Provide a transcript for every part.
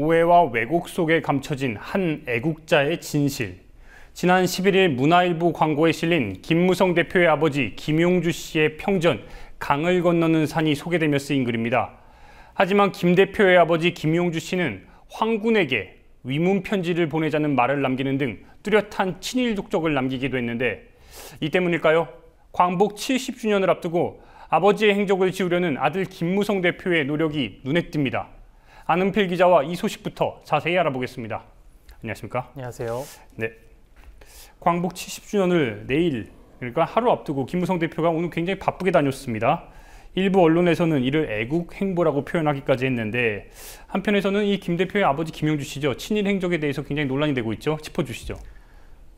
오해와 왜곡 속에 감춰진 한 애국자의 진실. 지난 11일 문화일보 광고에 실린 김무성 대표의 아버지 김용주 씨의 평전 강을 건너는 산이 소개되며 쓰인 글입니다. 하지만 김 대표의 아버지 김용주 씨는 황군에게 위문 편지를 보내자는 말을 남기는 등 뚜렷한 친일 족적을 남기기도 했는데 이 때문일까요? 광복 70주년을 앞두고 아버지의 행적을 지우려는 아들 김무성 대표의 노력이 눈에 띕니다. 안은필 기자와 이 소식부터 자세히 알아보겠습니다. 안녕하십니까? 안녕하세요. 네. 광복 70주년을 내일 그러니까 하루 앞두고 김무성 대표가 오늘 굉장히 바쁘게 다녔습니다. 일부 언론에서는 이를 애국 행보라고 표현하기까지 했는데 한편에서는 이 김 대표의 아버지 김용주 씨죠. 친일 행적에 대해서 굉장히 논란이 되고 있죠. 짚어주시죠.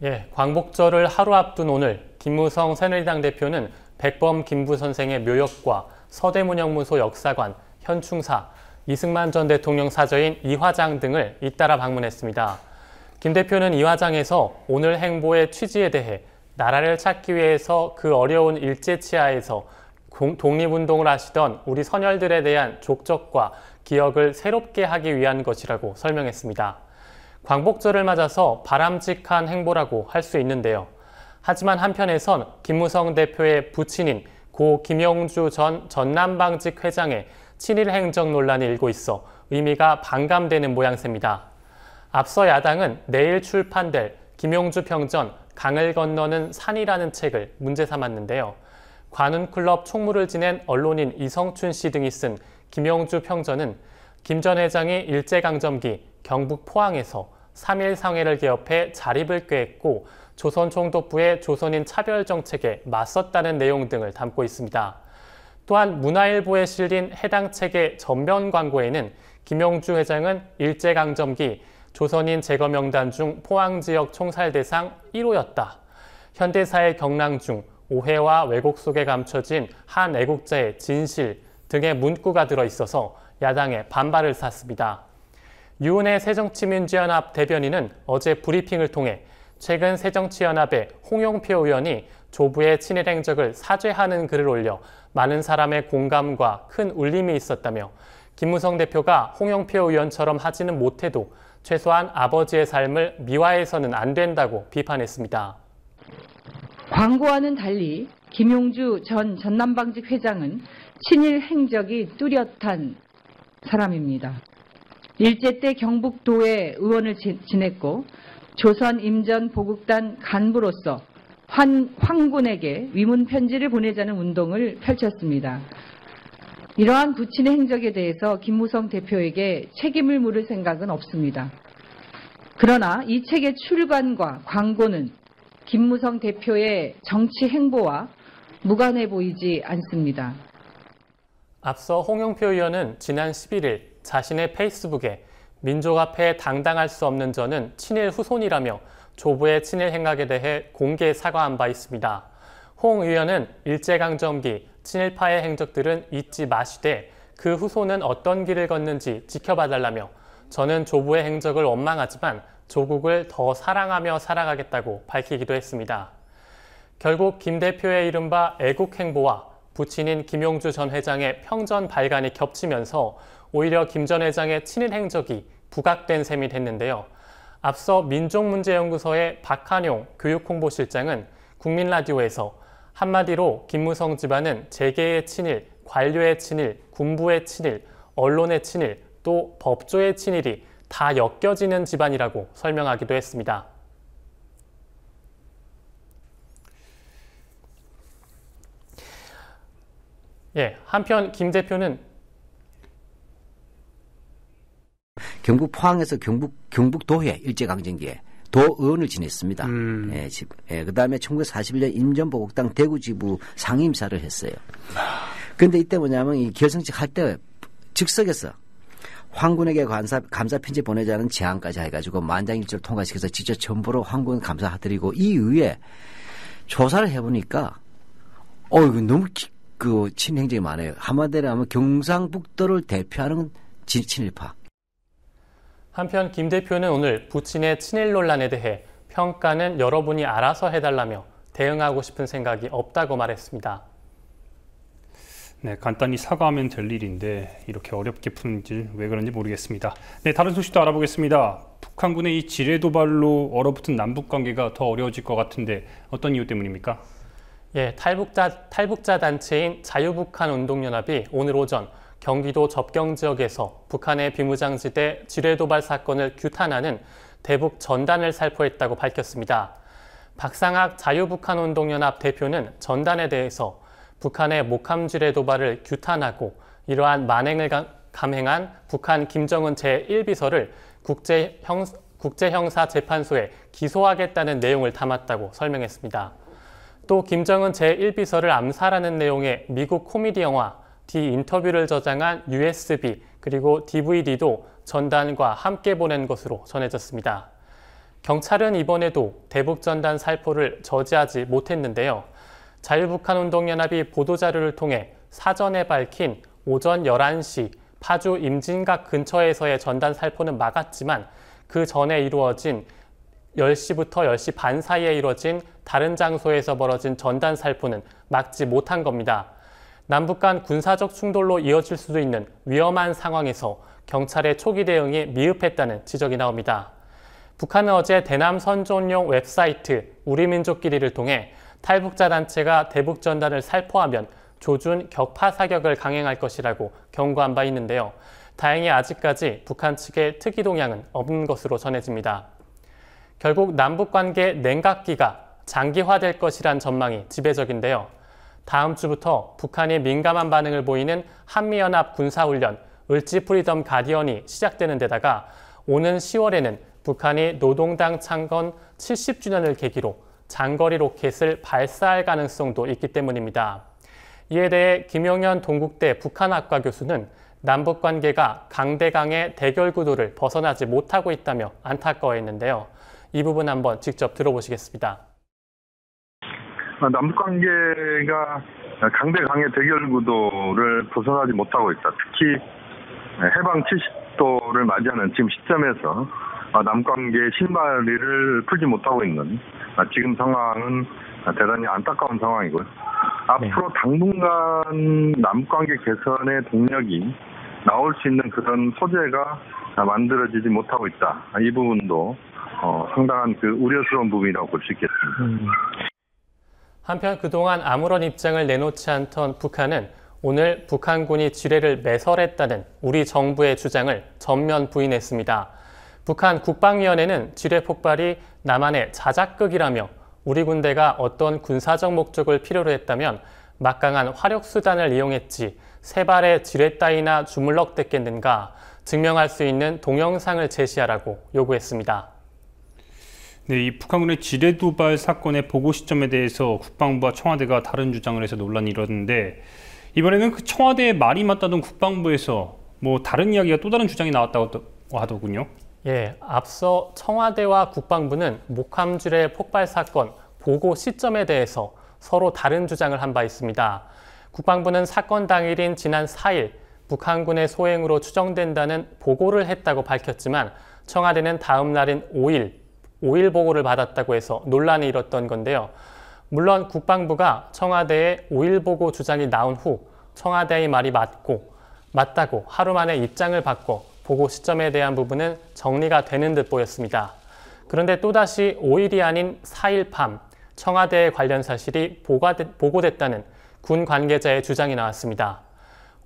예, 광복절을 하루 앞둔 오늘 김무성 새누리당 대표는 백범 김부 선생의 묘역과 서대문영무소 역사관, 현충사, 이승만 전 대통령 사저인 이 화장 등을 잇따라 방문했습니다. 김 대표는 이 화장에서 오늘 행보의 취지에 대해 나라를 찾기 위해서 그 어려운 일제치하에서 독립운동을 하시던 우리 선열들에 대한 족적과 기억을 새롭게 하기 위한 것이라고 설명했습니다. 광복절을 맞아서 바람직한 행보라고 할 수 있는데요. 하지만 한편에선 김무성 대표의 부친인 고 김영주 전 전남방직 회장의 친일 행정 논란이 일고 있어 의미가 반감되는 모양새입니다. 앞서 야당은 내일 출판될 김용주 평전 강을 건너는 산이라는 책을 문제 삼았는데요. 관훈클럽 총무를 지낸 언론인 이성춘 씨 등이 쓴 김용주 평전은 김 전 회장이 일제강점기 경북 포항에서 3일 상해를 개업해 자립을 꾀했고 조선 총독부의 조선인 차별 정책에 맞섰다는 내용 등을 담고 있습니다. 또한 문화일보에 실린 해당 책의 전면 광고에는 김영주 회장은 일제강점기 조선인 제거 명단 중 포항 지역 총살 대상 1호였다. 현대사의 경랑 중 오해와 왜곡 속에 감춰진 한 애국자의 진실 등의 문구가 들어 있어서 야당의 반발을 샀습니다. 유은혜 새정치민주연합 대변인은 어제 브리핑을 통해 최근 새정치연합의 홍영표 의원이 조부의 친일 행적을 사죄하는 글을 올려 많은 사람의 공감과 큰 울림이 있었다며 김무성 대표가 홍영표 의원처럼 하지는 못해도 최소한 아버지의 삶을 미화해서는 안 된다고 비판했습니다. 광고와는 달리 김용주 전 전남방직 회장은 친일 행적이 뚜렷한 사람입니다. 일제 때경북도에 의원을 지냈고 조선 임전 보국단 간부로서 환, 황군에게 위문 편지를 보내자는 운동을 펼쳤습니다. 이러한 부친의 행적에 대해서 김무성 대표에게 책임을 물을 생각은 없습니다. 그러나 이 책의 출간과 광고는 김무성 대표의 정치 행보와 무관해 보이지 않습니다. 앞서 홍영표 의원은 지난 11일 자신의 페이스북에 민족 앞에 당당할 수 없는 저는 친일 후손이라며 조부의 친일 행각에 대해 공개 사과한 바 있습니다. 홍 의원은 일제강점기 친일파의 행적들은 잊지 마시되 그 후손은 어떤 길을 걷는지 지켜봐달라며 저는 조부의 행적을 원망하지만 조국을 더 사랑하며 살아가겠다고 밝히기도 했습니다. 결국 김 대표의 이른바 애국행보와 부친인 김용주 전 회장의 평전 발간이 겹치면서 오히려 김 전 회장의 친일 행적이 부각된 셈이 됐는데요. 앞서 민족문제연구소의 박한용 교육홍보실장은 국민 라디오에서 한마디로 김무성 집안은 재계의 친일, 관료의 친일, 군부의 친일, 언론의 친일, 또 법조의 친일이 다 엮여지는 집안이라고 설명하기도 했습니다. 예, 한편 김 대표는 경북 포항에서 경북 경북도회 일제강점기에 도의원을 지냈습니다. 음. 예, 집, 예, 그다음에 1941년 임전보국당 대구지부 상임사를 했어요. 그런데 이때 뭐냐면 이 결성식 할때 즉석에서 황군에게 감사, 감사 편지 보내자는 제안까지 해가지고 만장일치를 통과시켜서 직접 전부로 황군 감사드리고 이 이후에 조사를 해보니까 어 이거 너무 기, 그 친행적이 많아요. 한마디로 하면 경상북도를 대표하는 진, 친일파. 한편 김 대표는 오늘 부친의 친일 논란에 대해 평가는 여러분이 알아서 해달라며 대응하고 싶은 생각이 없다고 말했습니다. 네, 간단히 사과하면 될 일인데 이렇게 어렵게 푸는지 왜 그런지 모르겠습니다. 네, 다른 소식도 알아보겠습니다. 북한군의 이 지뢰 도발로 얼어붙은 남북 관계가 더 어려워질 것 같은데 어떤 이유 때문입니까? 예, 탈북자, 탈북자 단체인 자유북한 운동연합이 오늘 오전 경기도 접경 지역에서 북한의 비무장지대 지뢰도발 사건을 규탄하는 대북 전단을 살포했다고 밝혔습니다. 박상학 자유북한운동연합 대표는 전단에 대해서 북한의 목함지뢰 도발을 규탄하고 이러한 만행을 감행한 북한 김정은 제1비서를 국제형, 국제형사재판소에 기소하겠다는 내용을 담았다고 설명했습니다. 또 김정은 제1비서를 암살하는 내용의 미국 코미디 영화 디 인터뷰를 저장한 USB 그리고 DVD도 전단과 함께 보낸 것으로 전해졌습니다. 경찰은 이번에도 대북 전단 살포를 저지하지 못했는데요. 자유북한 운동연합이 보도자료를 통해 사전에 밝힌 오전 11시 파주 임진각 근처에서의 전단 살포는 막았지만 그 전에 이루어진 10시부터 10시 반 사이에 이뤄진 다른 장소에서 벌어진 전단 살포는 막지 못한 겁니다. 남북 간 군사적 충돌로 이어질 수도 있는 위험한 상황에서 경찰의 초기 대응이 미흡했다는 지적이 나옵니다. 북한은 어제 대남 선전용 웹사이트 우리민족끼리를 통해 탈북자 단체가 대북 전단을 살포하면 조준 격파 사격을 강행할 것이라고 경고한 바 있는데요. 다행히 아직까지 북한 측의 특이 동향은 없는 것으로 전해집니다. 결국 남북 관계 냉각기가 장기화될 것이란 전망이 지배적인데요. 다음 주부터 북한이 민감한 반응을 보이는 한미연합 군사훈련 을지 프리덤 가디언이 시작되는 데다가 오는 10월에는 북한이 노동당 창건 70주년을 계기로 장거리 로켓을 발사할 가능성도 있기 때문입니다. 이에 대해 김영현 동국대 북한학과 교수는 남북 관계가 강대강의 대결 구도를 벗어나지 못하고 있다며 안타까워했는데요. 이 부분 한번 직접 들어보시겠습니다. 아, 남북관계가 강대 강의 대결 구도를 벗어나지 못하고 있다. 특히 해방 70도를 맞이하는 지금 시점에서 아, 남관계의 신발이를 풀지 못하고 있는 아, 지금 상황은 대단히 안타까운 상황이고요. 앞으로 네. 당분간 남관계 개선의 동력이 나올 수 있는 그런 소재가 만들어지지 못하고 있다. 이 부분도 어, 상당한 그 우려스러운 부분이라고 볼 수 있겠습니다. 음. 한편 그동안 아무런 입장을 내놓지 않던 북한은 오늘 북한군이 지뢰를 매설했다는 우리 정부의 주장을 전면 부인했습니다. 북한 국방위원회는 지뢰 폭발이 남한의 자작극이라며 우리 군대가 어떤 군사적 목적을 필요로 했다면 막강한 화력수단을 이용했지 세발의 지뢰 따위나 주물럭댔겠는가 증명할 수 있는 동영상을 제시하라고 요구했습니다. 네, 이 북한군의 지뢰 도발 사건의 보고 시점에 대해서 국방부와 청와대가 다른 주장을 해서 논란이 일었는데 이번에는 그 청와대의 말이 맞다던 국방부에서 뭐 다른 이야기가 또 다른 주장이 나왔다고 하더군요. 예, 앞서 청와대와 국방부는 목함지뢰 폭발 사건 보고 시점에 대해서 서로 다른 주장을 한 바 있습니다. 국방부는 사건 당일인 지난 4일 북한군의 소행으로 추정된다는 보고를 했다고 밝혔지만 청와대는 다음 날인 5일 5일 보고를 받았다고 해서 논란이 일었던 건데요. 물론 국방부가 청와대의 5일 보고 주장이 나온 후 청와대의 말이 맞고 맞다고 하루 만에 입장을 바꿔 보고 시점에 대한 부분은 정리가 되는 듯 보였습니다. 그런데 또다시 5일이 아닌 4일 밤청와대에 관련 사실이 보고됐다는 군 관계자의 주장이 나왔습니다.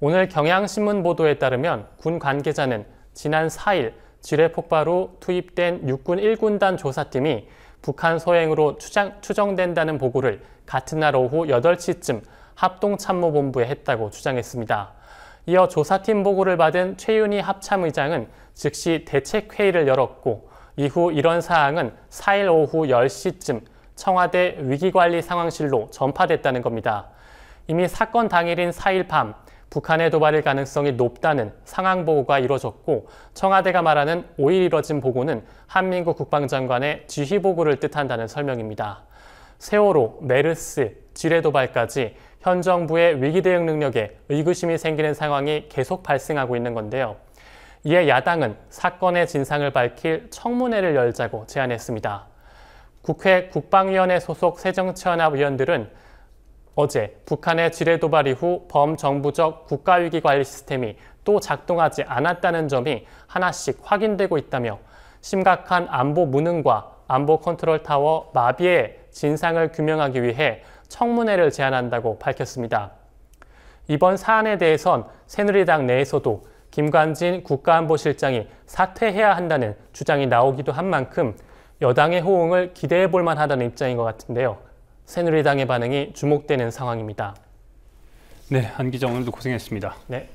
오늘 경향신문 보도에 따르면 군 관계자는 지난 4일 지뢰 폭발로 투입된 육군 1군단 조사팀이 북한 소행으로 추정, 추정된다는 보고를 같은 날 오후 8시쯤 합동참모본부에 했다고 주장했습니다. 이어 조사팀 보고를 받은 최윤희 합참의장은 즉시 대책회의를 열었고 이후 이런 사항은 4일 오후 10시쯤 청와대 위기관리상황실로 전파됐다는 겁니다. 이미 사건 당일인 4일 밤 북한의 도발일 가능성이 높다는 상황 보고가 이뤄졌고 청와대가 말하는 5일 이뤄진 보고는 한민국 국방장관의 지휘 보고를 뜻한다는 설명입니다. 세월호, 메르스, 지뢰 도발까지 현 정부의 위기 대응 능력에 의구심이 생기는 상황이 계속 발생하고 있는 건데요. 이에 야당은 사건의 진상을 밝힐 청문회를 열자고 제안했습니다. 국회 국방위원회 소속 새정치연합 의원들은 어제 북한의 지뢰 도발 이후 범정부적 국가위기 관리 시스템이 또 작동하지 않았다는 점이 하나씩 확인되고 있다며 심각한 안보 무능과 안보 컨트롤 타워 마비의 진상을 규명하기 위해 청문회를 제안한다고 밝혔습니다. 이번 사안에 대해선 새누리당 내에서도 김관진 국가안보실장이 사퇴해야 한다는 주장이 나오기도 한 만큼 여당의 호응을 기대해 볼 만하다는 입장인 것 같은데요. 새누리당의 반응이 주목되는 상황입니다. 네, 한기정 오늘도 고생했습니다. 네,